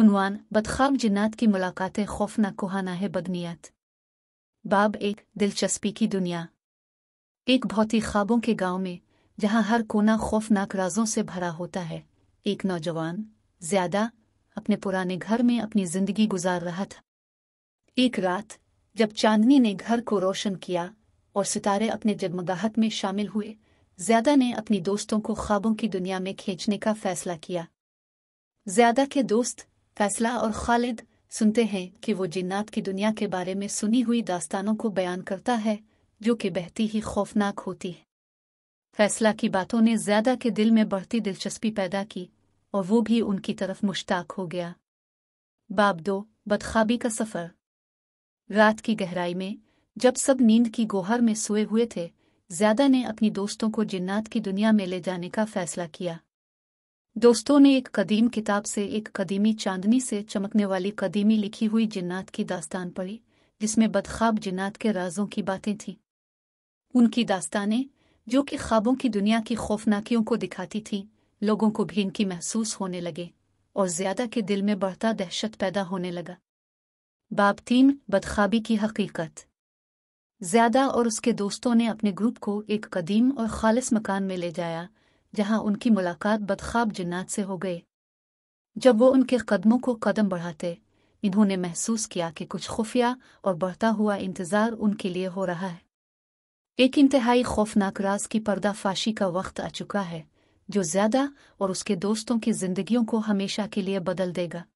उनवान बदखाब जिन्नात की मुलाकातें खौफना कोहाना है बदनीत बाब एक दिलचस्पी की दुनिया एक भौतिक ख्वाबों के गांव में जहां हर कोना खौफनाक राजों से भरा होता है एक नौजवान ज्यादा अपने पुराने घर में अपनी जिंदगी गुजार रहा था एक रात जब चांदनी ने घर को रोशन किया और सितारे अपने जगमगाहट में शामिल हुए ज्यादा ने अपनी दोस्तों को ख्वाबों की दुनिया में खींचने का फैसला किया ज्यादा के दोस्त फैसला और खालिद सुनते हैं कि वो जिन्नात की दुनिया के बारे में सुनी हुई दास्तानों को बयान करता है जो कि बहती ही खौफनाक होती है फैसला की बातों ने ज्यादा के दिल में बढ़ती दिलचस्पी पैदा की और वो भी उनकी तरफ मुश्ताक हो गया बाब दो बदखाबी का सफ़र रात की गहराई में जब सब नींद की गोहर में सोए हुए थे ज्यादा ने अपनी दोस्तों को जिन्नात की दुनिया में ले जाने का फैसला किया दोस्तों ने एक कदीम किताब से एक कदीमी चांदनी से चमकने वाली कदीमी लिखी हुई जिन्नात की दास्तान पढ़ी जिसमें बदखाब जिन्नात के राजों की बातें थीं उनकी दास्तानें जो कि ख्वाबों की दुनिया की खौफनाकियों को दिखाती थीं लोगों को भी इनकी महसूस होने लगे और ज्यादा के दिल में बढ़ता दहशत पैदा होने लगा बाब तीन बदखाबी की हकीकत ज्यादा और उसके दोस्तों ने अपने ग्रुप को एक कदीम और खालिस मकान में ले जाया जहां उनकी मुलाकात बदखाब जिन्नात से हो गई जब वो उनके कदमों को कदम बढ़ाते इन्होंने महसूस किया कि कुछ खुफिया और बढ़ता हुआ इंतजार उनके लिए हो रहा है एक इंतहाई खौफनाक राज की पर्दाफाशी का वक्त आ चुका है जो ज्यादा और उसके दोस्तों की जिंदगियों को हमेशा के लिए बदल देगा